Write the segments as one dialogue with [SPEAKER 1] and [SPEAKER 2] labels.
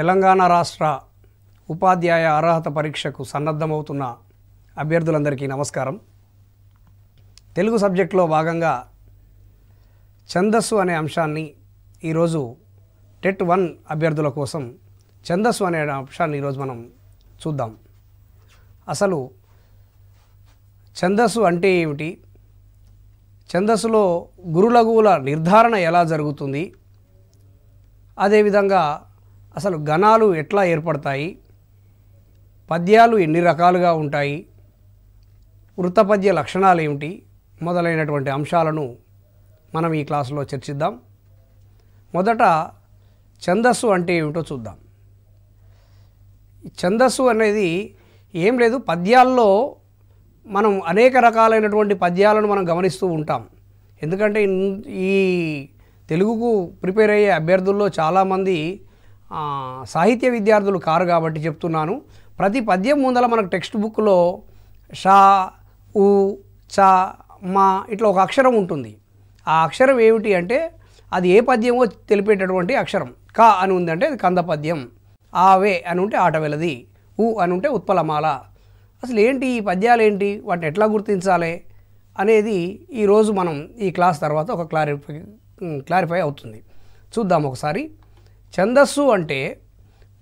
[SPEAKER 1] తెలంగాణ రాష్ట్ర ఉపాధ్యాయ అర్హత పరీక్షకు సన్నద్ధమవుతున్న అభ్యర్థులందరికీ నమస్కారం తెలుగు సబ్జెక్టులో భాగంగా ఛందస్సు అనే అంశాన్ని ఈరోజు టెట్ వన్ అభ్యర్థుల కోసం ఛందస్సు అనే అంశాన్ని ఈరోజు మనం చూద్దాం అసలు ఛందస్సు అంటే ఏమిటి ఛందస్సులో గురులఘువుల నిర్ధారణ ఎలా జరుగుతుంది అదేవిధంగా అసలు గణాలు ఎట్లా ఏర్పడతాయి పద్యాలు ఎన్ని రకాలుగా ఉంటాయి వృత్తపద్య లక్షణాలు ఏమిటి మొదలైనటువంటి అంశాలను మనం ఈ క్లాసులో చర్చిద్దాం మొదట ఛందస్సు అంటే ఏమిటో చూద్దాం ఛందస్సు అనేది ఏం లేదు పద్యాల్లో మనం అనేక రకాలైనటువంటి పద్యాలను మనం గమనిస్తూ ఉంటాం ఎందుకంటే ఈ తెలుగుకు ప్రిపేర్ అయ్యే అభ్యర్థుల్లో చాలామంది సాహిత్య విద్యార్థులు కారు కాబట్టి చెప్తున్నాను ప్రతి పద్యం ముందల మనకు టెక్స్ట్ బుక్లో షా ఉ చ మా ఇట్లా ఒక అక్షరం ఉంటుంది ఆ అక్షరం ఏమిటి అంటే అది ఏ పద్యమో తెలిపేటటువంటి అక్షరం కా అని ఉందంటే అది కంద పద్యం ఆవే అని ఉంటే ఆటవెలది ఉ అని ఉంటే ఉత్పలమాల అసలు ఏంటి ఈ పద్యాలు ఏంటి వాటిని ఎట్లా గుర్తించాలి అనేది ఈరోజు మనం ఈ క్లాస్ తర్వాత ఒక క్లారిఫై క్లారిఫై అవుతుంది చూద్దాం ఒకసారి ఛందస్సు అంటే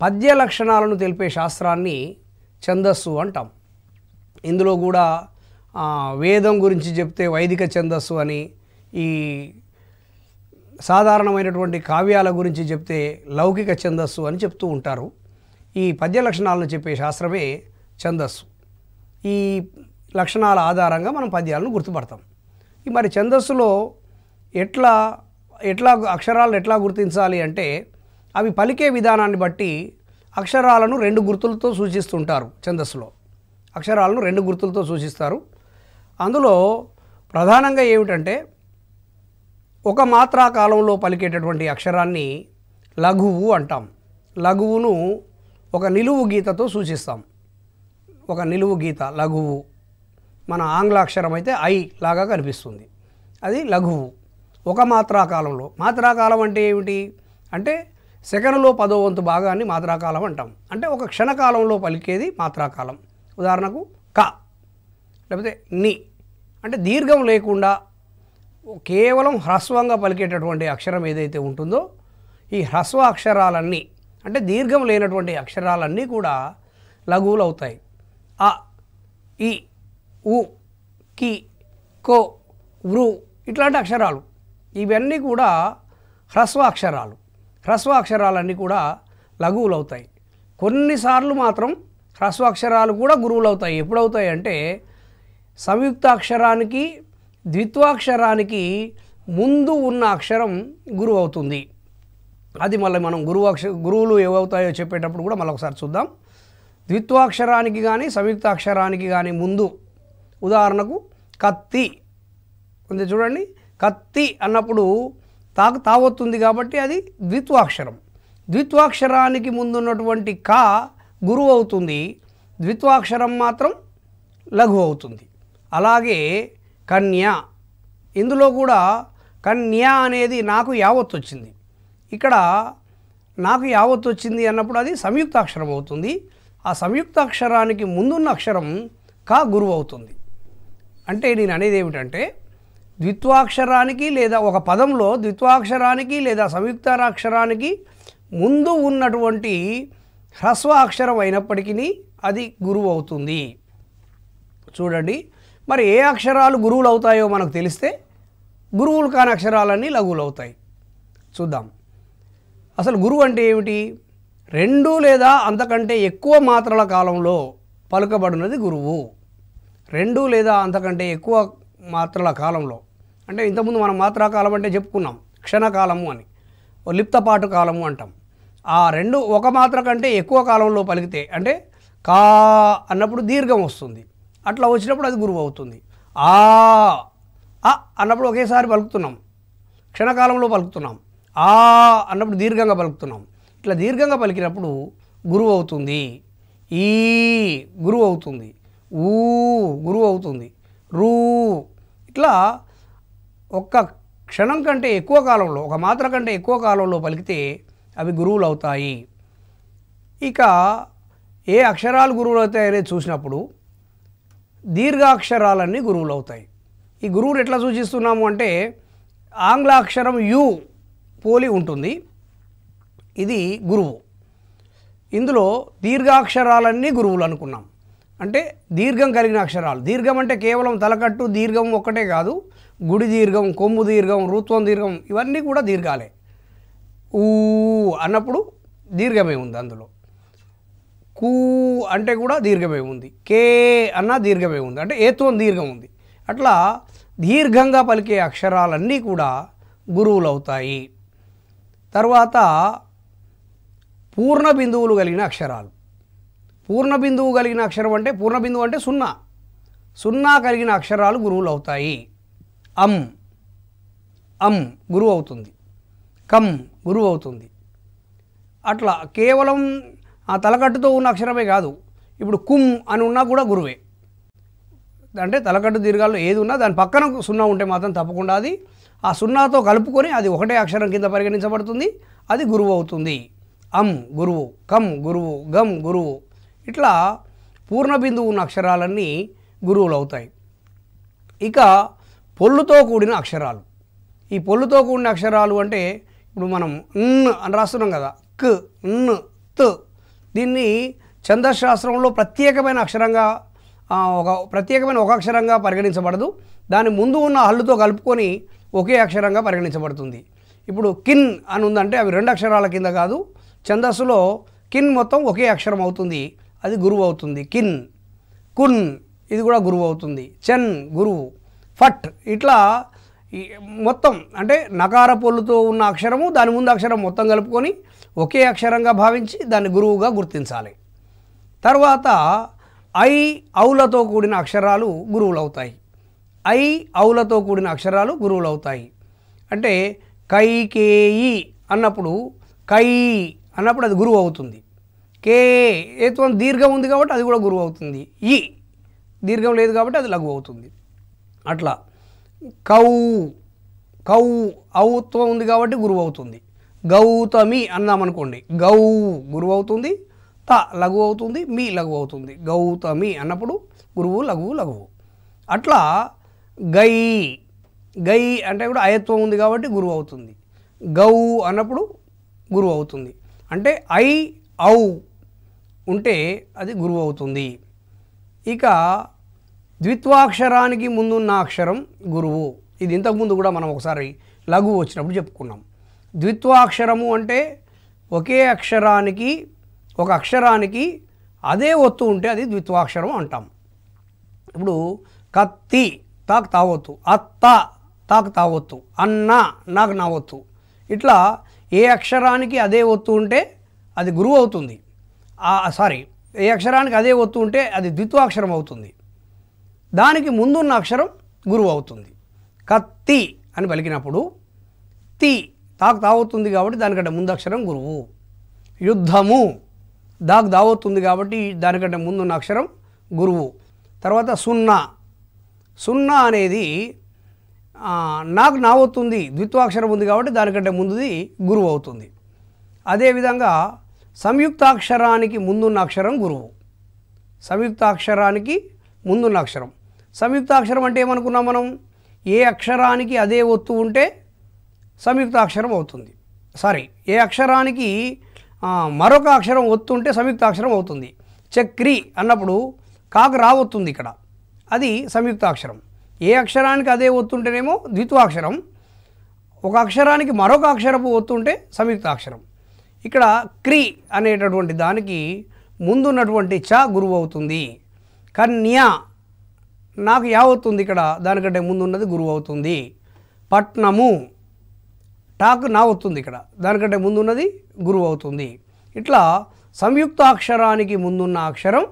[SPEAKER 1] పద్య లక్షణాలను తెలిపే శాస్త్రాన్ని ఛందస్సు అంటాం ఇందులో కూడా వేదం గురించి చెప్తే వైదిక ఛందస్సు అని ఈ సాధారణమైనటువంటి కావ్యాల గురించి చెప్తే లౌకిక ఛందస్సు అని చెప్తూ ఉంటారు ఈ పద్య లక్షణాలను చెప్పే శాస్త్రమే ఛందస్సు ఈ లక్షణాల ఆధారంగా మనం పద్యాలను గుర్తుపడతాం ఈ మరి ఛందస్సులో ఎట్లా ఎట్లా అక్షరాలను ఎట్లా గుర్తించాలి అంటే అవి పలికే విధానాన్ని బట్టి అక్షరాలను రెండు గుర్తులతో సూచిస్తుంటారు ఛందస్సులో అక్షరాలను రెండు గుర్తులతో సూచిస్తారు అందులో ప్రధానంగా ఏమిటంటే ఒక మాత్రా కాలంలో పలికేటటువంటి అక్షరాన్ని లఘువు అంటాం లఘువును ఒక నిలువు గీతతో సూచిస్తాం ఒక నిలువు గీత లఘువు మన ఆంగ్ల అక్షరం అయితే ఐ లాగా కనిపిస్తుంది అది లఘువు ఒక మాత్రా కాలంలో మాత్రా కాలం అంటే ఏమిటి అంటే సెకనులో పదో వంతు భాగాన్ని మాత్రాకాలం అంటాం అంటే ఒక క్షణకాలంలో పలికేది మాత్రాకాలం ఉదాహరణకు క లేకపోతే ని అంటే దీర్ఘం లేకుండా కేవలం హ్రస్వంగా పలికేటటువంటి అక్షరం ఏదైతే ఉంటుందో ఈ హ్రస్వ అక్షరాలన్నీ అంటే దీర్ఘం లేనటువంటి అక్షరాలన్నీ కూడా లఘువులు అవుతాయి అ ఈ ఉ కి కో వృ ఇట్లాంటి అక్షరాలు ఇవన్నీ కూడా హ్రస్వ అక్షరాలు హ్రస్వాక్షరాలన్నీ కూడా లఘువులవుతాయి కొన్నిసార్లు మాత్రం హ్రస్వాక్షరాలు కూడా గురువులవుతాయి ఎప్పుడవుతాయి అంటే సంయుక్తాక్షరానికి ద్విత్వాక్షరానికి ముందు ఉన్న అక్షరం గురువు అవుతుంది అది మళ్ళీ మనం గురువు అక్ష గురువులు ఏవవుతాయో చెప్పేటప్పుడు కూడా మళ్ళీ ఒకసారి చూద్దాం ద్విత్వాక్షరానికి కానీ సంయుక్తాక్షరానికి కానీ ముందు ఉదాహరణకు కత్తి ఉంది చూడండి కత్తి అన్నప్పుడు తాకు తావొత్తుంది కాబట్టి అది ద్విత్వాక్షరం ద్విత్వాక్షరానికి ముందున్నటువంటి కా గురువు అవుతుంది ద్విత్వాక్షరం మాత్రం లఘు అవుతుంది అలాగే కన్య ఇందులో కూడా కన్య అనేది నాకు యావత్ వచ్చింది ఇక్కడ నాకు యావత్ వచ్చింది అన్నప్పుడు అది సంయుక్తాక్షరం అవుతుంది ఆ సంయుక్తాక్షరానికి ముందున్న అక్షరం కా గురువు అవుతుంది అంటే నేను అనేది ఏమిటంటే ద్విత్వాక్షరానికి లేదా ఒక పదంలో ద్విత్వాక్షరానికి లేదా సంయుక్తాక్షరానికి ముందు ఉన్నటువంటి హ్రస్వ అక్షరం అయినప్పటికీ అది గురువు అవుతుంది చూడండి మరి ఏ అక్షరాలు గురువులు అవుతాయో మనకు తెలిస్తే గురువులు కాని అక్షరాలన్నీ లఘువులు అవుతాయి చూద్దాం అసలు గురువు అంటే ఏమిటి రెండు లేదా అంతకంటే ఎక్కువ మాత్రల కాలంలో పలుకబడినది గురువు రెండు లేదా అంతకంటే ఎక్కువ మాత్రల కాలంలో అంటే ఇంతకుముందు మనం మాత్రాకాలం అంటే చెప్పుకున్నాం క్షణకాలము అని లిప్తపాటు కాలము అంటాం ఆ రెండు ఒక మాత్ర కంటే ఎక్కువ కాలంలో పలికితే అంటే కా అన్నప్పుడు దీర్ఘం వస్తుంది అట్లా వచ్చినప్పుడు అది గురువు అవుతుంది ఆ అన్నప్పుడు ఒకేసారి పలుకుతున్నాం క్షణకాలంలో పలుకుతున్నాం ఆ అన్నప్పుడు దీర్ఘంగా పలుకుతున్నాం ఇట్లా దీర్ఘంగా పలికినప్పుడు గురువు అవుతుంది ఈ గురువు అవుతుంది ఊ గురువు అవుతుంది రూ ఇట్లా ఒక్క క్షణం కంటే ఎక్కువ కాలంలో ఒక మాత్ర కంటే ఎక్కువ కాలంలో పలికితే అవి గురువులు అవుతాయి ఇక ఏ అక్షరాలు గురువులు అవుతాయనే చూసినప్పుడు దీర్ఘాక్షరాలన్నీ గురువులు అవుతాయి ఈ గురువులు ఎట్లా సూచిస్తున్నాము అంటే ఆంగ్ల అక్షరం యు పోలి ఉంటుంది ఇది గురువు ఇందులో దీర్ఘాక్షరాలన్నీ గురువులు అనుకున్నాం అంటే దీర్ఘం కలిగిన అక్షరాలు దీర్ఘం అంటే కేవలం తలకట్టు దీర్ఘం ఒక్కటే కాదు గుడి దీర్ఘం కొమ్ము దీర్ఘం రుత్వం దీర్ఘం ఇవన్నీ కూడా దీర్ఘాలే ఊ అన్నప్పుడు దీర్ఘమే ఉంది అందులో కూ అంటే కూడా దీర్ఘమే ఉంది కే అన్న దీర్ఘమే ఉంది అంటే ఏత్వం దీర్ఘం ఉంది అట్లా దీర్ఘంగా పలికే అక్షరాలన్నీ కూడా గురువులు అవుతాయి తర్వాత పూర్ణ బిందువులు కలిగిన అక్షరాలు పూర్ణ బిందువు కలిగిన అక్షరం అంటే పూర్ణ బిందువు అంటే సున్నా సున్నా కలిగిన అక్షరాలు గురువులు అవుతాయి అం అం గురువు అవుతుంది కం గురువు అవుతుంది అట్లా కేవలం ఆ తలకట్టుతో ఉన్న అక్షరమే కాదు ఇప్పుడు కుం అని ఉన్నా కూడా గురువే అంటే తలకట్టు దీర్ఘాల్లో ఏది ఉన్నా దాని పక్కన సున్నా ఉంటే మాత్రం తప్పకుండా అది ఆ సున్నాతో కలుపుకొని అది ఒకటే అక్షరం కింద పరిగణించబడుతుంది అది గురువు అవుతుంది అం గురువు కం గురువు గం గురువు ఇట్లా పూర్ణ బిందువు ఉన్న అక్షరాలన్నీ గురువులు అవుతాయి ఇక పొల్లుతో కూడిన అక్షరాలు ఈ పొల్లుతో కూడిన అక్షరాలు అంటే ఇప్పుడు మనం ఉన్ అని రాస్తున్నాం కదా క్ ఉన్ త్ దీన్ని ఛందశాస్త్రంలో ప్రత్యేకమైన అక్షరంగా ఒక ప్రత్యేకమైన ఒక అక్షరంగా పరిగణించబడదు దాని ముందు ఉన్న హల్లుతో కలుపుకొని ఒకే అక్షరంగా పరిగణించబడుతుంది ఇప్పుడు కిన్ అని ఉందంటే అవి రెండు అక్షరాల కింద కాదు ఛందస్సులో కిన్ మొత్తం ఒకే అక్షరం అవుతుంది అది గురువు అవుతుంది కిన్ కున్ ఇది కూడా గురువు అవుతుంది చెన్ గురువు ఫట్ ఇట్లా మొత్తం అంటే నకార పొల్లుతో ఉన్న అక్షరము దాని ముందు అక్షరం మొత్తం కలుపుకొని ఒకే అక్షరంగా భావించి దాన్ని గురువుగా గుర్తించాలి తర్వాత ఐ ఔలతో కూడిన అక్షరాలు గురువులు అవుతాయి ఐ ఔలతో కూడిన అక్షరాలు గురువులు అవుతాయి అంటే కైకేయి అన్నప్పుడు కై అన్నప్పుడు అది గురువు అవుతుంది కే ఏత్వం దీర్ఘం ఉంది కాబట్టి అది కూడా గురువు అవుతుంది ఈ దీర్ఘం లేదు కాబట్టి అది లఘు అవుతుంది అట్లా కౌ కౌ ఔత్వం ఉంది కాబట్టి గురువు అవుతుంది గౌతమి అన్నామనుకోండి గౌ గురువు అవుతుంది త లఘు అవుతుంది మీ లఘు అవుతుంది గౌతమి అన్నప్పుడు గురువు లఘువు లఘువు అట్లా గై గై అంటే కూడా అయత్వం ఉంది కాబట్టి గురువు అవుతుంది గౌ అన్నప్పుడు గురువు అవుతుంది అంటే ఐ ఔ ఉంటే అది గురువు అవుతుంది ఇక ద్విత్వాక్షరానికి ముందున్న అక్షరం గురువు ఇది ఇంతకుముందు కూడా మనం ఒకసారి లఘు వచ్చినప్పుడు చెప్పుకున్నాం ద్విత్వాక్షరము అంటే ఒకే అక్షరానికి ఒక అక్షరానికి అదే ఒత్తు ఉంటే అది ద్విత్వాక్షరం అంటాం ఇప్పుడు కత్తి తాక్ తావొత్తు అత్త తాక్ తావొత్తు అన్న నాకు నా ఇట్లా ఏ అక్షరానికి అదే ఒత్తు ఉంటే అది గురువు అవుతుంది సారీ ఏ అక్షరానికి అదే ఒత్తు ఉంటే అది ద్విత్వాక్షరం అవుతుంది దానికి ముందున్న అక్షరం గురువు అవుతుంది కత్తి అని పలికినప్పుడు తి తాకు తావుతుంది కాబట్టి దానికంటే ముందు అక్షరం గురువు యుద్ధము దాకు దావుతుంది కాబట్టి దానికంటే ముందున్న అక్షరం గురువు తర్వాత సున్నా సున్నా అనేది నాకు నావుతుంది ద్విత్వాక్షరం ఉంది కాబట్టి దానికంటే ముందుది గురువు అవుతుంది అదేవిధంగా సంయుక్తాక్షరానికి ముందున్న అక్షరం గురువు సంయుక్తాక్షరానికి ముందున్న అక్షరం సంయుక్తాక్షరం అంటే ఏమనుకున్నాం మనం ఏ అక్షరానికి అదే ఒత్తు ఉంటే సంయుక్తాక్షరం అవుతుంది సారీ ఏ అక్షరానికి మరొక అక్షరం ఒత్తు ఉంటే సంయుక్తాక్షరం అవుతుంది చక్రి అన్నప్పుడు కాకు రావొత్తుంది ఇక్కడ అది సంయుక్తాక్షరం ఏ అక్షరానికి అదే ఒత్తుంటేనేమో ద్విత్వాక్షరం ఒక అక్షరానికి మరొక అక్షరపు ఒత్తుంటే సంయుక్తాక్షరం ఇక్కడ క్రి అనేటటువంటి దానికి ముందున్నటువంటి చ గురువు అవుతుంది కన్యా నాకు యావవుతుంది ఇక్కడ దానికంటే ముందు ఉన్నది గురువు అవుతుంది పట్నము టాక్ నా అవుతుంది ఇక్కడ దానికంటే ముందు ఉన్నది గురువు అవుతుంది ఇట్లా సంయుక్త అక్షరానికి ముందున్న అక్షరం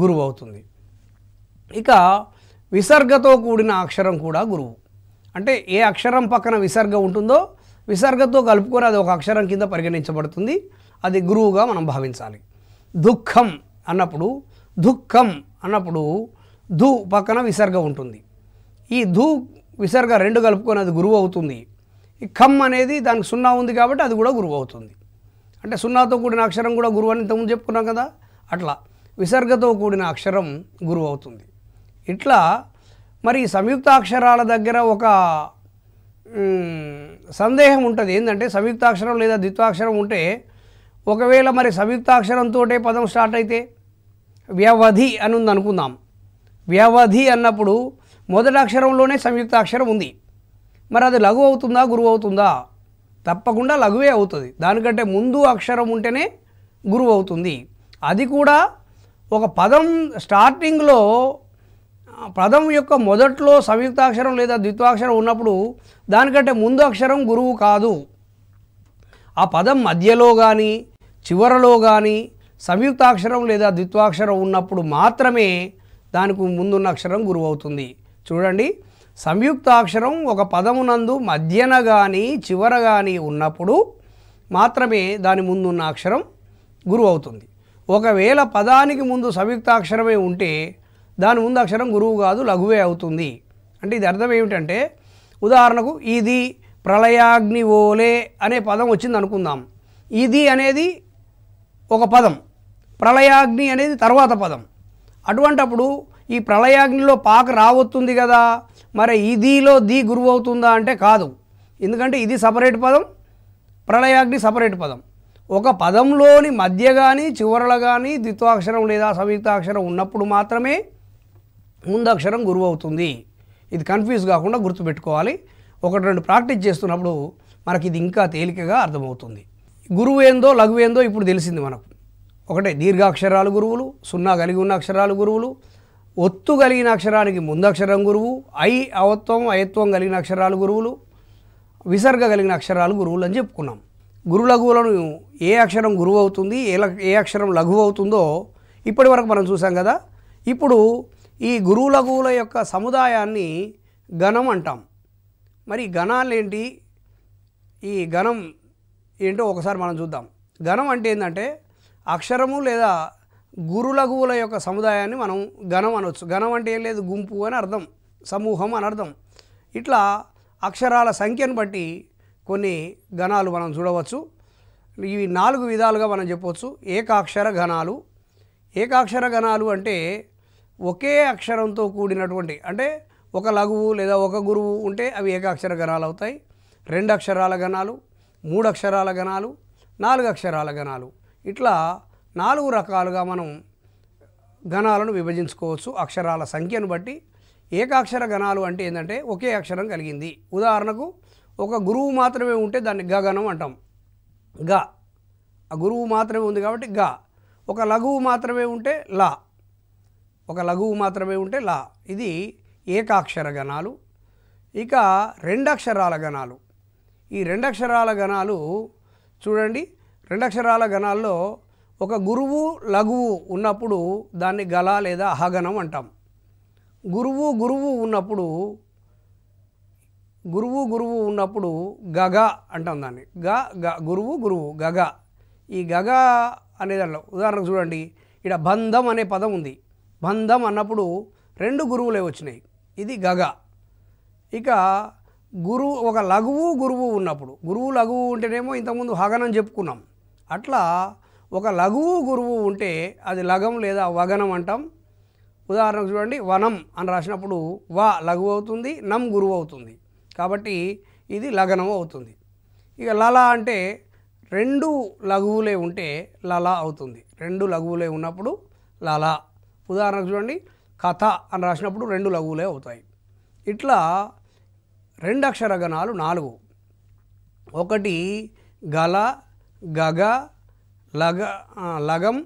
[SPEAKER 1] గురువు అవుతుంది ఇక విసర్గతో కూడిన అక్షరం కూడా గురువు అంటే ఏ అక్షరం పక్కన విసర్గ ఉంటుందో విసర్గతో కలుపుకొని అది ఒక అక్షరం కింద పరిగణించబడుతుంది అది గురువుగా మనం భావించాలి దుఃఖం అన్నప్పుడు దుఃఖం అన్నప్పుడు ధూ పక్కన విసర్గ ఉంటుంది ఈ ధూ విసర్గ రెండు కలుపుకొని అది గురువు అవుతుంది ఈ ఖమ్ అనేది దానికి సున్నా ఉంది కాబట్టి అది కూడా గురువు అవుతుంది అంటే సున్నాతో కూడిన అక్షరం కూడా గురువు అని ఇంతకుముందు చెప్పుకున్నాం కదా అట్లా విసర్గతో కూడిన అక్షరం గురువు అవుతుంది ఇట్లా మరి సంయుక్త అక్షరాల దగ్గర ఒక సందేహం ఉంటుంది ఏంటంటే సంయుక్తాక్షరం లేదా ద్విత్వాక్షరం ఉంటే ఒకవేళ మరి సంయుక్తాక్షరంతో పదం స్టార్ట్ అయితే వ్యవధి అని ఉంది అనుకుందాం వ్యవధి అన్నప్పుడు మొదటి అక్షరంలోనే సంయుక్త అక్షరం ఉంది మరి అది లఘు అవుతుందా గురువు అవుతుందా తప్పకుండా లఘువే అవుతుంది దానికంటే ముందు అక్షరం ఉంటేనే గురువు అవుతుంది అది కూడా ఒక పదం స్టార్టింగ్లో పదం యొక్క మొదట్లో సంయుక్తాక్షరం లేదా ద్విత్వాక్షరం ఉన్నప్పుడు దానికంటే ముందు అక్షరం గురువు కాదు ఆ పదం మధ్యలో కానీ చివరలో కానీ సంయుక్తాక్షరం లేదా ద్విత్వాక్షరం ఉన్నప్పుడు మాత్రమే దానికి ముందున్న అక్షరం గురువు అవుతుంది చూడండి సంయుక్త అక్షరం ఒక పదమునందు మధ్యన కానీ చివర కానీ ఉన్నప్పుడు మాత్రమే దాని ముందున్న అక్షరం గురువు అవుతుంది ఒకవేళ పదానికి ముందు సంయుక్తాక్షరమే ఉంటే దాని ముందు అక్షరం గురువు కాదు లఘువే అవుతుంది అంటే ఇది అర్థం ఏమిటంటే ఉదాహరణకు ఇది ప్రళయాగ్ని ఓలే అనే పదం వచ్చింది అనుకుందాం ఇది అనేది ఒక పదం ప్రళయాగ్ని అనేది తర్వాత పదం అటువంటప్పుడు ఈ ప్రళయాగ్నిలో పాక రావస్తుంది కదా మరి ఇదిలో ది గురువు అవుతుందా అంటే కాదు ఎందుకంటే ఇది సపరేట్ పదం ప్రళయాగ్ని సపరేట్ పదం ఒక పదంలోని మధ్య కానీ చివరలో కానీ ద్విత్వాక్షరం లేదా సంయుక్తాక్షరం ఉన్నప్పుడు మాత్రమే ముందక్షరం గురువు అవుతుంది ఇది కన్ఫ్యూజ్ కాకుండా గుర్తుపెట్టుకోవాలి ఒకటి రెండు ప్రాక్టీస్ చేస్తున్నప్పుడు మనకి ఇది ఇంకా తేలికగా అర్థమవుతుంది గురువు ఏందో లఘువేందో ఇప్పుడు తెలిసింది మనకు ఒకటే దీర్ఘాక్షరాలు గురువులు సున్నా కలిగి ఉన్న అక్షరాలు గురువులు ఒత్తు కలిగిన అక్షరానికి ముందక్షరం గురువు ఐ అవత్వం అయత్వం కలిగిన అక్షరాలు గురువులు విసర్గ కలిగిన అక్షరాలు గురువులు అని చెప్పుకున్నాం గురు లఘువులను ఏ అక్షరం గురువు అవుతుంది ఏ ఏ అక్షరం లఘువు అవుతుందో ఇప్పటి వరకు మనం చూసాం కదా ఇప్పుడు ఈ గురువు లఘువుల యొక్క సముదాయాన్ని గణం అంటాం మరి ఏంటి ఈ గణం ఏంటో ఒకసారి మనం చూద్దాం గణం అంటే ఏంటంటే అక్షరము లేదా గురులఘువుల యొక్క సముదాయాన్ని మనం ఘనం అనవచ్చు ఘనం అంటే ఏం లేదు గుంపు అని అర్థం సమూహం అని అర్థం ఇట్లా అక్షరాల సంఖ్యను బట్టి కొన్ని ఘనాలు మనం చూడవచ్చు ఇవి నాలుగు విధాలుగా మనం చెప్పవచ్చు ఏకాక్షర ఘనాలు ఏకాక్షర ఘనాలు అంటే ఒకే అక్షరంతో కూడినటువంటి అంటే ఒక లఘువు లేదా ఒక గురువు ఉంటే అవి ఏకాక్షర గణాలు అవుతాయి రెండు అక్షరాల ఘనాలు మూడు అక్షరాల ఘనాలు నాలుగు అక్షరాల ఘనాలు ఇట్లా నాలుగు రకాలుగా మనం గణాలను విభజించుకోవచ్చు అక్షరాల సంఖ్యను బట్టి ఏకాక్షర గణాలు అంటే ఏంటంటే ఒకే అక్షరం కలిగింది ఉదాహరణకు ఒక గురువు మాత్రమే ఉంటే దాన్ని గగనం అంటాం గ ఆ గురువు మాత్రమే ఉంది కాబట్టి గ ఒక లఘువు మాత్రమే ఉంటే లా ఒక లఘువు మాత్రమే ఉంటే లా ఇది ఏకాక్షర గణాలు ఇక రెండక్షరాల గణాలు ఈ రెండక్షరాల గణాలు చూడండి రెండక్షరాల గణాల్లో ఒక గురువు లఘువు ఉన్నప్పుడు దాన్ని గల లేదా అహగణం అంటాం గురువు గురువు ఉన్నప్పుడు గురువు గురువు ఉన్నప్పుడు గగ అంటాం దాన్ని గ గ గురువు గురువు గగ ఈ గగ అనే దానిలో ఉదాహరణకు చూడండి ఇక్కడ బంధం అనే పదం ఉంది బంధం అన్నప్పుడు రెండు గురువులే వచ్చినాయి ఇది గగ ఇక గురువు ఒక లఘువు గురువు ఉన్నప్పుడు గురువు లఘువు ఉంటేనేమో ఇంతకుముందు హగనం చెప్పుకున్నాం అట్లా ఒక లఘువు గురువు ఉంటే అది లగం లేదా వగనం అంటాం ఉదాహరణకు చూడండి వనం అని రాసినప్పుడు వ లఘువు అవుతుంది నం గురువు అవుతుంది కాబట్టి ఇది లగనం అవుతుంది ఇక లల అంటే రెండు లఘువులే ఉంటే లల అవుతుంది రెండు లఘువులే ఉన్నప్పుడు లల ఉదాహరణకు చూడండి కథ అని రాసినప్పుడు రెండు లఘువులే అవుతాయి ఇట్లా రెండు అక్షర గణాలు నాలుగు ఒకటి గల గగ లగ లగం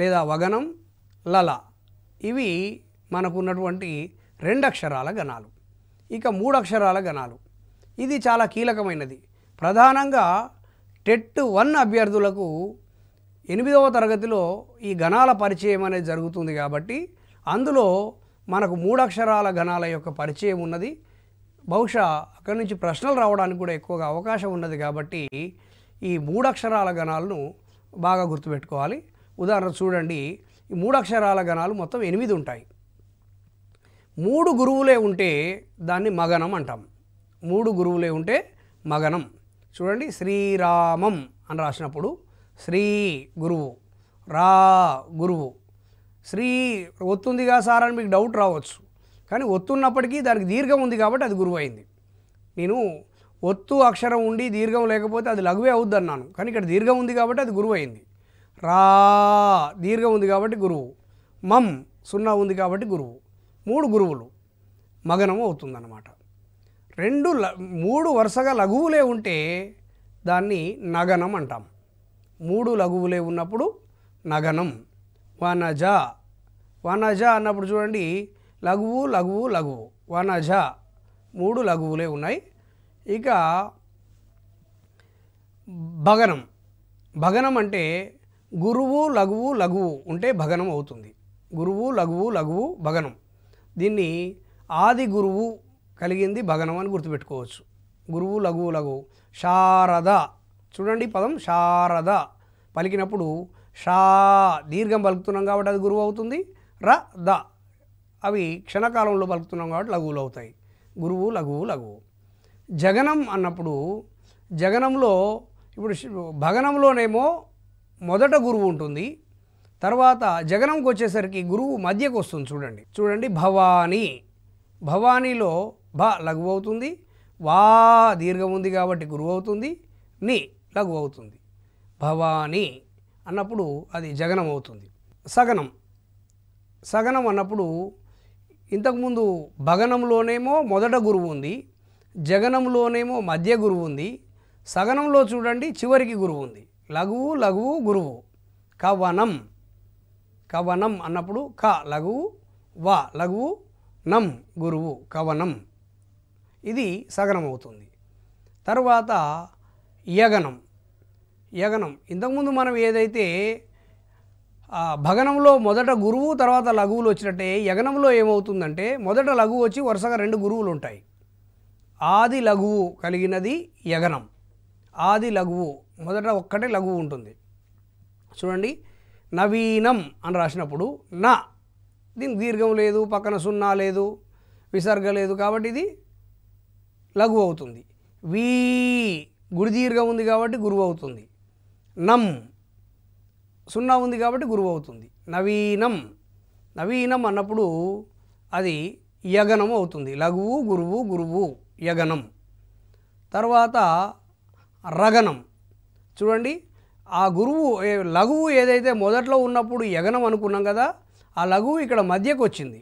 [SPEAKER 1] లేదా వగనం లల ఇవి మనకు ఉన్నటువంటి రెండక్షరాల గణాలు ఇక మూడక్షరాల గణాలు ఇది చాలా కీలకమైనది ప్రధానంగా టెట్ వన్ అభ్యర్థులకు ఎనిమిదవ తరగతిలో ఈ గణాల పరిచయం అనేది జరుగుతుంది కాబట్టి అందులో మనకు మూడక్షరాల గణాల యొక్క పరిచయం ఉన్నది బహుశా అక్కడి నుంచి ప్రశ్నలు రావడానికి కూడా ఎక్కువగా అవకాశం ఉన్నది కాబట్టి ఈ మూడక్షరాల గణాలను బాగా గుర్తుపెట్టుకోవాలి ఉదాహరణ చూడండి ఈ మూడక్షరాల గణాలు మొత్తం ఎనిమిది ఉంటాయి మూడు గురువులే ఉంటే దాన్ని మగనం అంటాం మూడు గురువులే ఉంటే మగనం చూడండి శ్రీరామం అని రాసినప్పుడు శ్రీ గురువు రా గురువు శ్రీ ఒత్తుందిగా సార్ అని మీకు డౌట్ రావచ్చు కానీ ఒత్తున్నప్పటికీ దానికి దీర్ఘం ఉంది కాబట్టి అది గురువు అయింది నేను ఒత్తు అక్షరం ఉండి దీర్ఘం లేకపోతే అది లఘువే అవుద్ది అన్నాను కానీ ఇక్కడ దీర్ఘం ఉంది కాబట్టి అది గురువు అయింది రా దీర్ఘం ఉంది కాబట్టి గురువు మమ్ సున్నా ఉంది కాబట్టి గురువు మూడు గురువులు మగనము అవుతుందన్నమాట రెండు మూడు వరుసగా లఘువులే ఉంటే దాన్ని నగనం అంటాం మూడు లఘువులే ఉన్నప్పుడు నగనం వనజ వనజ అన్నప్పుడు చూడండి లఘువు లఘువు లఘువు వనజ మూడు లఘువులే ఉన్నాయి ఇక భగనం భగనం అంటే గురువు లఘువు లఘువు ఉంటే భగనం అవుతుంది గురువు లఘువు లఘువు భగనం దీన్ని ఆది గురువు కలిగింది భగనం అని గుర్తుపెట్టుకోవచ్చు గురువు లఘువు లఘువు శారద చూడండి పదం శారద పలికినప్పుడు షా దీర్ఘం పలుకుతున్నాం కాబట్టి అది గురువు అవుతుంది ర ద అవి క్షణకాలంలో పలుకుతున్నాం కాబట్టి లఘువులు అవుతాయి గురువు లఘువు లఘువు జగనం అన్నప్పుడు జగనంలో ఇప్పుడు భగనంలోనేమో మొదట గురువు ఉంటుంది తర్వాత జగనంకి వచ్చేసరికి గురువు మధ్యకు వస్తుంది చూడండి చూడండి భవానీ భవానీలో భ లఘువు అవుతుంది వా దీర్ఘం ఉంది కాబట్టి గురువు అవుతుంది ని లఘువు అవుతుంది భవానీ అన్నప్పుడు అది జగనం అవుతుంది సగనం సగనం అన్నప్పుడు ఇంతకుముందు భగనంలోనేమో మొదట గురువు ఉంది జగనంలోనేమో మధ్య గురువు ఉంది సగనంలో చూడండి చివరికి గురువు ఉంది లఘువు లఘువు గురువు కవనం కవనం అన్నప్పుడు క లఘువు వ లఘువు నం గురువు కవనం ఇది సగనం అవుతుంది తర్వాత యగనం యగనం ఇంతకుముందు మనం ఏదైతే భగనంలో మొదట గురువు తర్వాత లఘువులు వచ్చినట్టే యగనంలో ఏమవుతుందంటే మొదట లఘువు వచ్చి వరుసగా రెండు గురువులు ఉంటాయి ఆది లఘువు కలిగినది యగనం ఆది లఘువు మొదట ఒక్కటే లఘువు ఉంటుంది చూడండి నవీనం అని రాసినప్పుడు నా దీనికి దీర్ఘం లేదు పక్కన సున్నా లేదు విసర్గ లేదు కాబట్టి ఇది లఘు అవుతుంది వీ గుడి దీర్ఘం ఉంది కాబట్టి గురువు అవుతుంది నం సున్నా ఉంది కాబట్టి గురువు అవుతుంది నవీనం నవీనం అన్నప్పుడు అది యగనం అవుతుంది లఘువు గురువు గురువు యగనం తర్వాత రగనం చూడండి ఆ గురువు లఘువు ఏదైతే మొదట్లో ఉన్నప్పుడు యగనం అనుకున్నాం కదా ఆ లఘువు ఇక్కడ మధ్యకు వచ్చింది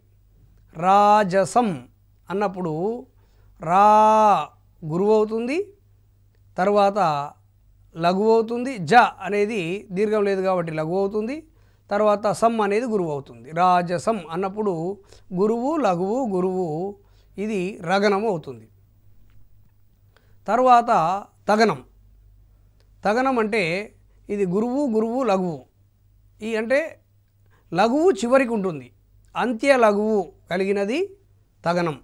[SPEAKER 1] రాజసం అన్నప్పుడు రా గురువు అవుతుంది తర్వాత లఘు అవుతుంది జ అనేది దీర్ఘం లేదు కాబట్టి లఘు అవుతుంది తర్వాత సమ్ అనేది గురువు అవుతుంది రాజసం అన్నప్పుడు గురువు లఘువు గురువు ఇది రగనం అవుతుంది తర్వాత తగనం తగనం అంటే ఇది గురువు గురువు లఘువు ఈ అంటే లఘువు చివరికి ఉంటుంది అంత్య లఘువు కలిగినది తగనం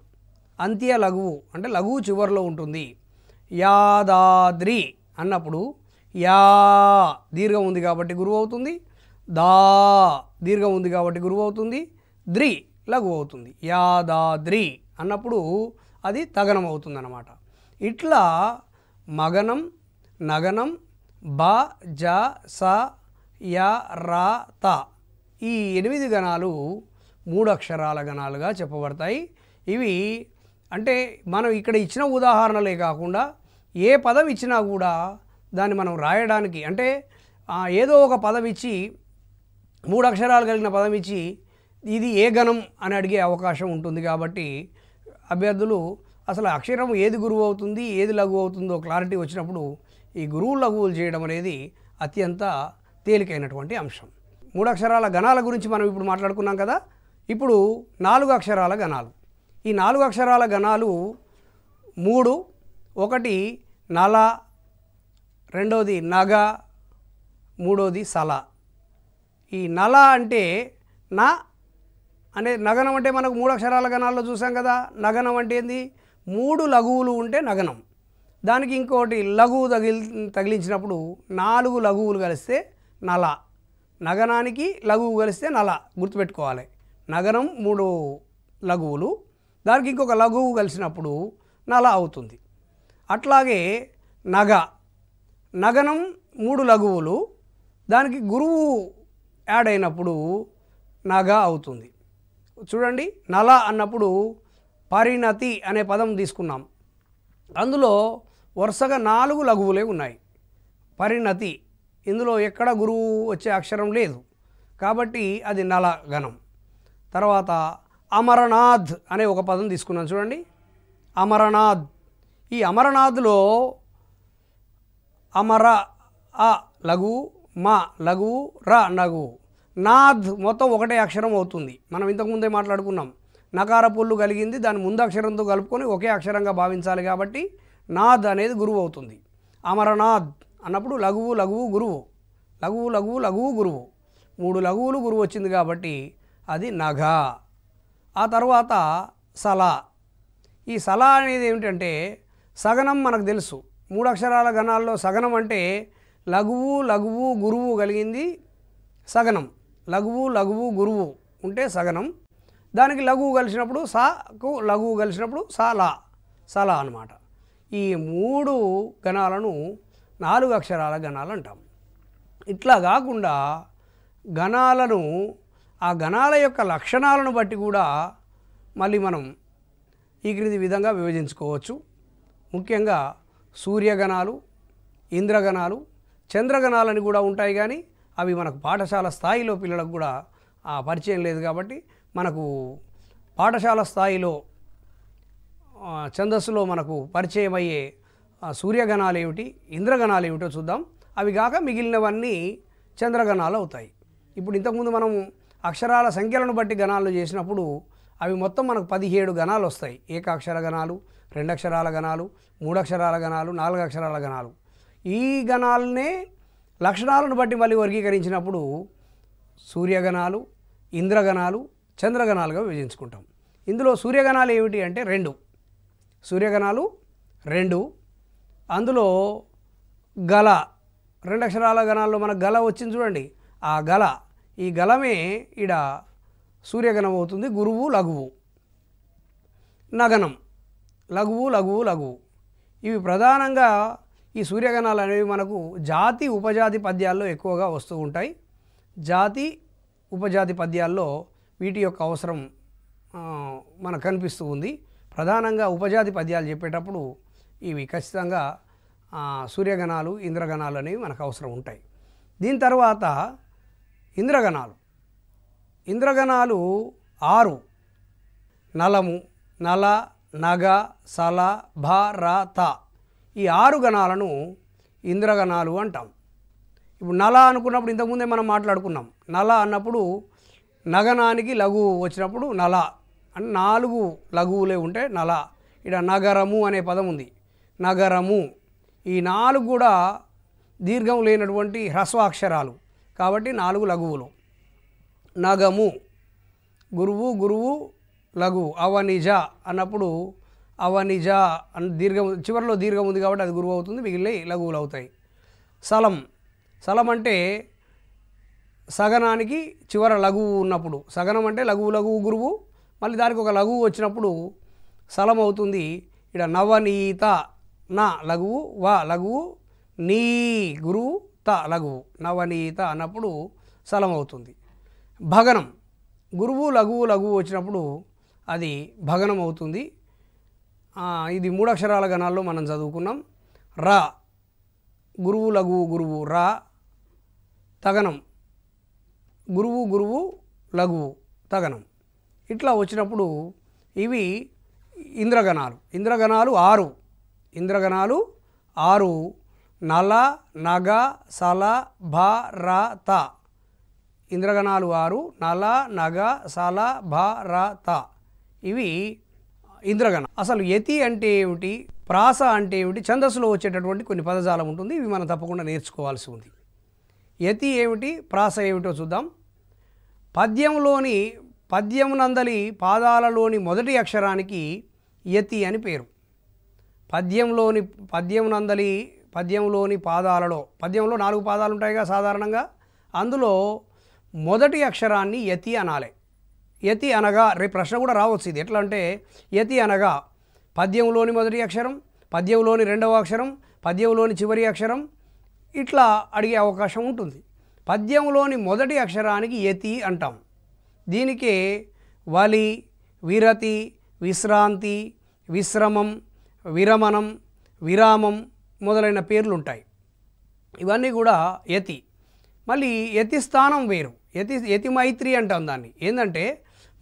[SPEAKER 1] అంత్య లఘువు అంటే లఘువు చివరిలో ఉంటుంది యాదాద్రి అన్నప్పుడు యా దీర్ఘం ఉంది కాబట్టి గురువు అవుతుంది దా దీర్ఘం ఉంది కాబట్టి గురువు అవుతుంది ద్రి లఘువు అవుతుంది యాదాద్రి అన్నప్పుడు అది తగనం అవుతుంది అన్నమాట ఇట్లా మగనం నగనం బా జ స య రా త ఈ ఎనిమిది గణాలు మూడు అక్షరాల గణాలుగా చెప్పబడతాయి ఇవి అంటే మనం ఇక్కడ ఇచ్చిన ఉదాహరణలే కాకుండా ఏ పదం ఇచ్చినా కూడా దాన్ని మనం రాయడానికి అంటే ఏదో ఒక పదం ఇచ్చి మూడు అక్షరాలు కలిగిన పదం ఇచ్చి ఇది ఏ గణం అని అడిగే అవకాశం ఉంటుంది కాబట్టి అభ్యర్థులు అసలు అక్షరం ఏది గురువు అవుతుంది ఏది లఘు అవుతుందో క్లారిటీ వచ్చినప్పుడు ఈ గురువు లఘువులు చేయడం అనేది అత్యంత తేలికైనటువంటి అంశం మూడు అక్షరాల గణాల గురించి మనం ఇప్పుడు మాట్లాడుకున్నాం కదా ఇప్పుడు నాలుగు అక్షరాల గణాలు ఈ నాలుగు అక్షరాల గణాలు మూడు ఒకటి నల రెండవది నగ మూడోది సల ఈ నల అంటే నా అనే నగనం అంటే మనకు మూడు అక్షరాల గణాల్లో చూసాం కదా నగనం అంటే ఏంది మూడు లఘువులు ఉంటే నగనం దానికి ఇంకోటి లఘువు తగిలి తగిలించినప్పుడు నాలుగు లఘువులు కలిస్తే నల నగనానికి లఘువు కలిస్తే నల గుర్తుపెట్టుకోవాలి నగనం మూడు లఘువులు దానికి ఇంకొక లఘువు కలిసినప్పుడు నల అవుతుంది అట్లాగే నగ నగనం మూడు లఘువులు దానికి గురువు యాడ్ అయినప్పుడు నగ అవుతుంది చూడండి నల అన్నప్పుడు పరిణతి అనే పదం తీసుకున్నాం అందులో వరుసగా నాలుగు లఘువులే ఉన్నాయి పరిణతి ఇందులో ఎక్కడ గురువు వచ్చే అక్షరం లేదు కాబట్టి అది నల గణం తర్వాత అమరనాథ్ అనే ఒక పదం తీసుకున్నాం చూడండి అమరనాథ్ ఈ అమరనాథ్లో అమర అ లఘు మా లఘు ర నగు నాథ్ మొత్తం ఒకటే అక్షరం అవుతుంది మనం ఇంతకుముందే మాట్లాడుకున్నాం నకార పొల్లు కలిగింది దాని ముందు అక్షరంతో కలుపుకొని ఒకే అక్షరంగా భావించాలి కాబట్టి నాద్ అనేది గురువు అవుతుంది అమరనాథ్ అన్నప్పుడు లఘువు లఘువు గురువు లఘువు లఘువు లఘువు గురువు మూడు లఘువులు గురువు వచ్చింది కాబట్టి అది నఘ ఆ తర్వాత సలా ఈ సలా అనేది ఏమిటంటే సగనం మనకు తెలుసు మూడు అక్షరాల గణాల్లో సగనం అంటే లఘువు లఘువు గురువు కలిగింది సగనం లఘువు లఘువు గురువు ఉంటే సగనం దానికి లఘువు కలిసినప్పుడు సాకు లఘువు కలిసినప్పుడు సాలా సలా అనమాట ఈ మూడు గణాలను నాలుగు అక్షరాల గణాలు అంటాం ఇట్లా కాకుండా గణాలను ఆ గణాల యొక్క లక్షణాలను బట్టి కూడా మళ్ళీ మనం ఈ క్రింది విధంగా విభజించుకోవచ్చు ముఖ్యంగా సూర్యగణాలు ఇంద్రగణాలు చంద్రగణాలని కూడా ఉంటాయి కానీ అవి మనకు పాఠశాల స్థాయిలో పిల్లలకు కూడా ఆ పరిచయం లేదు కాబట్టి మనకు పాఠశాల స్థాయిలో ఛందస్సులో మనకు పరిచయం అయ్యే సూర్యగణాలు ఏమిటి ఇంద్రగణాలు ఏమిటో చూద్దాం అవి కాక మిగిలినవన్నీ చంద్రగణాలు అవుతాయి ఇప్పుడు ఇంతకుముందు మనం అక్షరాల సంఖ్యలను బట్టి గణాలు చేసినప్పుడు అవి మొత్తం మనకు పదిహేడు గణాలు వస్తాయి ఏకాక్షర గణాలు రెండక్షరాల గణాలు మూడక్షరాల గణాలు నాలుగు అక్షరాల గణాలు ఈ గణాలనే లక్షణాలను బట్టి మళ్ళీ వర్గీకరించినప్పుడు సూర్యగణాలు ఇంద్రగణాలు చంద్రగణాలుగా విభజించుకుంటాం ఇందులో సూర్యగణాలు ఏమిటి అంటే రెండు సూర్యగణాలు రెండు అందులో గల రెండు అక్షరాల గణాల్లో మనకు గల వచ్చింది చూడండి ఆ గల ఈ గలమే ఇడ సూర్యగణం అవుతుంది గురువు లఘువు నగనం లఘువు లఘువు లఘువు ఇవి ప్రధానంగా ఈ సూర్యగణాలు అనేవి మనకు జాతి ఉపజాతి పద్యాల్లో ఎక్కువగా వస్తూ ఉంటాయి జాతి ఉపజాతి పద్యాల్లో వీటి యొక్క అవసరం మనకు కనిపిస్తూ ఉంది ప్రధానంగా ఉపజాతి పద్యాలు చెప్పేటప్పుడు ఇవి ఖచ్చితంగా సూర్యగణాలు ఇంద్రగణాలు అనేవి మనకు అవసరం ఉంటాయి దీని తర్వాత ఇంద్రగణాలు ఇంద్రగణాలు ఆరు నలము నల నగ సల భ ర త ఈ ఆరు గణాలను ఇంద్రగణాలు అంటాం ఇప్పుడు నల అనుకున్నప్పుడు ఇంతకుముందే మనం మాట్లాడుకున్నాం నల అన్నప్పుడు నగనానికి లఘువు వచ్చినప్పుడు నల అంటే నాలుగు లఘువులే ఉంటే నల ఇక్కడ నగరము అనే పదం ఉంది నగరము ఈ నాలుగు కూడా దీర్ఘం లేనటువంటి హ్రస్వాక్షరాలు కాబట్టి నాలుగు లఘువులు నగము గురువు గురువు లఘు అవనిజ అన్నప్పుడు అవనిజ అని దీర్ఘం చివరిలో దీర్ఘం ఉంది కాబట్టి అది గురువు అవుతుంది మిగిలిన లఘువులు అవుతాయి సలం సలం అంటే సగనానికి చివర లఘువు ఉన్నప్పుడు సగనం అంటే లఘువు లఘువు గురువు మళ్ళీ దానికి ఒక లఘువు వచ్చినప్పుడు స్థలం అవుతుంది ఇక్కడ నవనీత నా లఘువు వా లఘువు నీ గురువు త లఘువు నవనీత అన్నప్పుడు స్థలం అవుతుంది భగనం గురువు లఘువు లఘువు వచ్చినప్పుడు అది భగనం అవుతుంది ఇది మూడక్షరాల గణాల్లో మనం చదువుకున్నాం రా గురువు లఘువు గురువు రా తగనం గురువు గురువు లఘువు తగనం ఇట్లా వచ్చినప్పుడు ఇవి ఇంద్రగణాలు ఇంద్రగణాలు ఆరు ఇంద్రగణాలు ఆరు నల నగ సల భ త ఇంద్రగణాలు ఆరు నల నగ సల భ త ఇవి ఇంద్రగణ అసలు యతి అంటే ఏమిటి ప్రాస అంటే ఏమిటి ఛందస్సులో వచ్చేటటువంటి కొన్ని పదజాలం ఉంటుంది ఇవి మనం తప్పకుండా నేర్చుకోవాల్సి ఉంది యతి ఏమిటి ప్రాస ఏమిటో చూద్దాం పద్యంలోని పద్యమునందలి పాదాలలోని మొదటి అక్షరానికి యతి అని పేరు పద్యంలోని పద్యమునందలి పద్యంలోని పాదాలలో పద్యంలో నాలుగు పాదాలు ఉంటాయిగా సాధారణంగా అందులో మొదటి అక్షరాన్ని యతి అనాలి యతి అనగా రేపు ప్రశ్న కూడా రావచ్చు ఇది ఎట్లా అంటే యతి అనగా పద్యంలోని మొదటి అక్షరం పద్యంలోని రెండవ అక్షరం పద్యంలోని చివరి అక్షరం ఇట్లా అడిగే అవకాశం ఉంటుంది పద్యంలోని మొదటి అక్షరానికి యతి అంటాం దీనికి వలి విరతి విశ్రాంతి విశ్రమం విరమణం విరామం మొదలైన పేర్లు ఉంటాయి ఇవన్నీ కూడా యతి మళ్ళీ యతి స్థానం వేరు యతి యతి మైత్రి అంటాం దాన్ని ఏంటంటే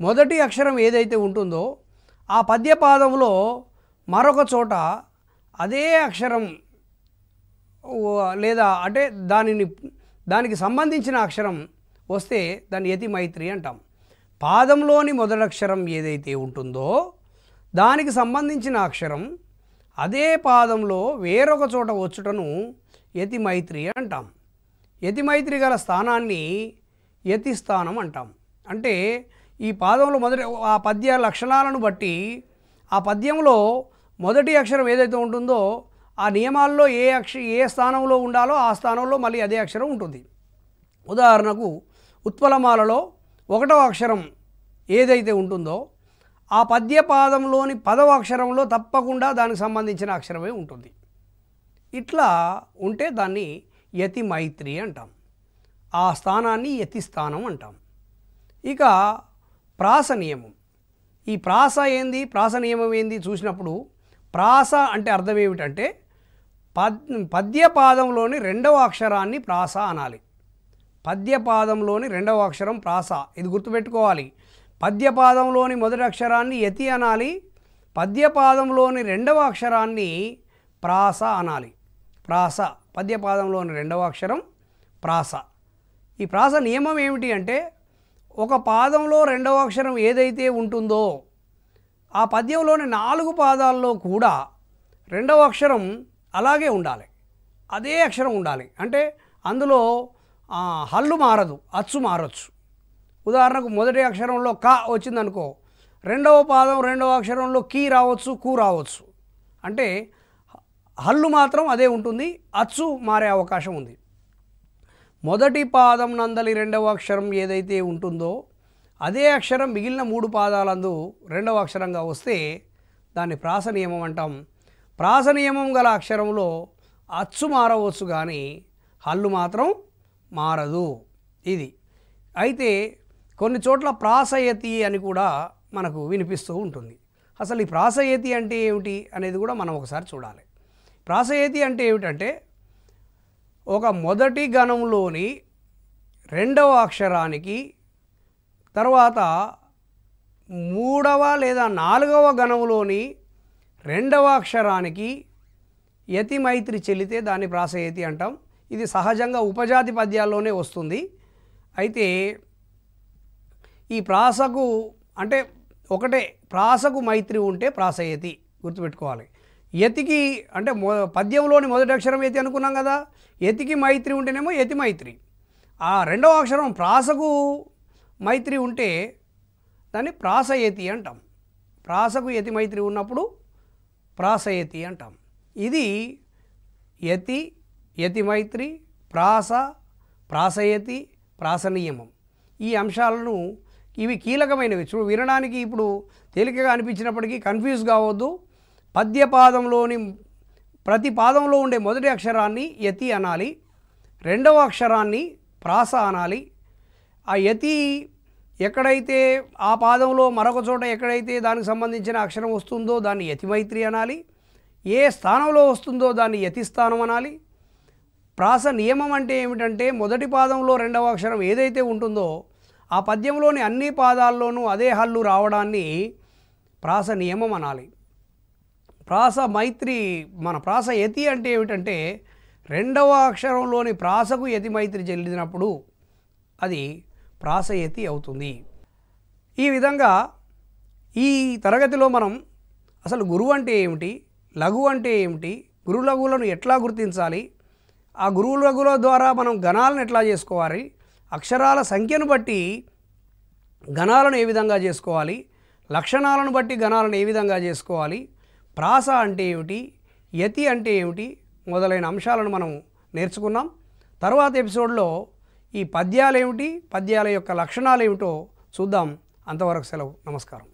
[SPEAKER 1] మొదటి అక్షరం ఏదైతే ఉంటుందో ఆ పద్యపాదంలో మరొక చోట అదే అక్షరం లేదా అంటే దానిని దానికి సంబంధించిన అక్షరం వస్తే దాన్ని యతి మైత్రి అంటాం పాదంలోని మొదలక్షరం ఏదైతే ఉంటుందో దానికి సంబంధించిన అక్షరం అదే పాదంలో వేరొక చోట వచ్చుటను యతి మైత్రి అంటాం యతి మైత్రి గల స్థానాన్ని యతి స్థానం అంటాం అంటే ఈ పాదంలో మొదటి ఆ పద్య లక్షణాలను బట్టి ఆ పద్యంలో మొదటి అక్షరం ఏదైతే ఉంటుందో ఆ నియమాల్లో ఏ అక్ష ఏ స్థానంలో ఉండాలో ఆ స్థానంలో మళ్ళీ అదే అక్షరం ఉంటుంది ఉదాహరణకు ఉత్పలమాలలో ఒకటవ అక్షరం ఏదైతే ఉంటుందో ఆ పద్యపాదంలోని పదవ అక్షరంలో తప్పకుండా దానికి సంబంధించిన అక్షరమే ఉంటుంది ఇట్లా ఉంటే దాన్ని యతి మైత్రి అంటాం ఆ స్థానాన్ని యతి స్థానం అంటాం ఇక ప్రాస నియమం ఈ ప్రాస ఏంది ప్రాస నియమం ఏంది చూసినప్పుడు ప్రాస అంటే అర్థం ఏమిటంటే పద్ పద్యపాదంలోని రెండవ అక్షరాన్ని ప్రాస అనాలి పద్యపాదంలోని రెండవ అక్షరం ప్రాస ఇది గుర్తుపెట్టుకోవాలి పద్యపాదంలోని మొదటి అక్షరాన్ని యతి అనాలి పద్యపాదంలోని రెండవ అక్షరాన్ని ప్రాస అనాలి ప్రాస పద్యపాదంలోని రెండవ అక్షరం ప్రాస ఈ ప్రాస నియమం ఏమిటి అంటే ఒక పాదంలో రెండవ అక్షరం ఏదైతే ఉంటుందో ఆ పద్యంలోని నాలుగు పాదాల్లో కూడా రెండవ అక్షరం అలాగే ఉండాలి అదే అక్షరం ఉండాలి అంటే అందులో హల్లు మారదు అచ్చు మారచ్చు ఉదాహరణకు మొదటి అక్షరంలో క వచ్చిందనుకో రెండవ పాదం రెండవ అక్షరంలో కీ రావచ్చు కూ రావచ్చు అంటే హల్లు మాత్రం అదే ఉంటుంది అచ్చు మారే అవకాశం ఉంది మొదటి పాదం నందలి రెండవ అక్షరం ఏదైతే ఉంటుందో అదే అక్షరం మిగిలిన మూడు పాదాలందు రెండవ అక్షరంగా వస్తే దాన్ని ప్రాస నియమం అంటాం ప్రాస నియమం గల అక్షరంలో అచ్చు మారవచ్చు కానీ హల్లు మాత్రం మారదు ఇది అయితే కొన్ని చోట్ల ప్రాసయతి అని కూడా మనకు వినిపిస్తూ ఉంటుంది అసలు ఈ ప్రాసయతి అంటే ఏమిటి అనేది కూడా మనం ఒకసారి చూడాలి ప్రాసయతి అంటే ఏమిటంటే ఒక మొదటి గణంలోని రెండవ అక్షరానికి తర్వాత మూడవ లేదా నాలుగవ గణంలోని రెండవ అక్షరానికి యతి మైత్రి చెల్లితే దాన్ని ప్రాసయతి అంటాం ఇది సహజంగా ఉపజాతి పద్యాల్లోనే వస్తుంది అయితే ఈ ప్రాసకు అంటే ఒకటే ప్రాసకు మైత్రి ఉంటే ప్రాసయతి గుర్తుపెట్టుకోవాలి యతికి అంటే మొ పద్యంలోని మొదటి అక్షరం యతి అనుకున్నాం కదా యతికి మైత్రి ఉంటేనేమో యతి మైత్రి ఆ రెండవ అక్షరం ప్రాసకు మైత్రి ఉంటే దాన్ని ప్రాసయతి అంటాం ప్రాసకు యతి మైత్రి ఉన్నప్పుడు ప్రాసయతి అంటాం ఇది యతి యతి మైత్రి ప్రాస ప్రాసయతి ప్రాసనియమం ఈ అంశాలను ఇవి కీలకమైనవి చూ వినడానికి ఇప్పుడు తేలికగా అనిపించినప్పటికీ కన్ఫ్యూజ్ కావద్దు పద్యపాదంలోని ప్రతి పాదంలో ఉండే మొదటి అక్షరాన్ని యతి అనాలి రెండవ అక్షరాన్ని ప్రాస అనాలి ఆ యతి ఎక్కడైతే ఆ పాదంలో మరొక చోట ఎక్కడైతే దానికి సంబంధించిన అక్షరం వస్తుందో దాన్ని యతిమైత్రి అనాలి ఏ స్థానంలో వస్తుందో దాన్ని యతిస్థానం అనాలి ప్రాస నియమం అంటే ఏమిటంటే మొదటి పాదంలో రెండవ అక్షరం ఏదైతే ఉంటుందో ఆ పద్యంలోని అన్ని పాదాల్లోనూ అదే హల్లు రావడాన్ని ప్రాస నియమం అనాలి ప్రాస మైత్రి మన ప్రాస యతి అంటే ఏమిటంటే రెండవ అక్షరంలోని ప్రాసకు యతి మైత్రి చెల్లినప్పుడు అది ప్రాసయతి అవుతుంది ఈ విధంగా ఈ తరగతిలో మనం అసలు గురువు అంటే ఏమిటి లఘు అంటే ఏమిటి గురు లఘువులను ఎట్లా గుర్తించాలి ఆ గురువు లఘువుల ద్వారా మనం గణాలను ఎట్లా చేసుకోవాలి అక్షరాల సంఖ్యను బట్టి గణాలను ఏ విధంగా చేసుకోవాలి లక్షణాలను బట్టి గణాలను ఏ విధంగా చేసుకోవాలి ప్రాస అంటే ఏమిటి యతి అంటే ఏమిటి మొదలైన అంశాలను మనం నేర్చుకున్నాం తర్వాత ఎపిసోడ్లో ఈ పద్యాలు ఏమిటి పద్యాల యొక్క లక్షణాలు ఏమిటో చూద్దాం అంతవరకు సెలవు నమస్కారం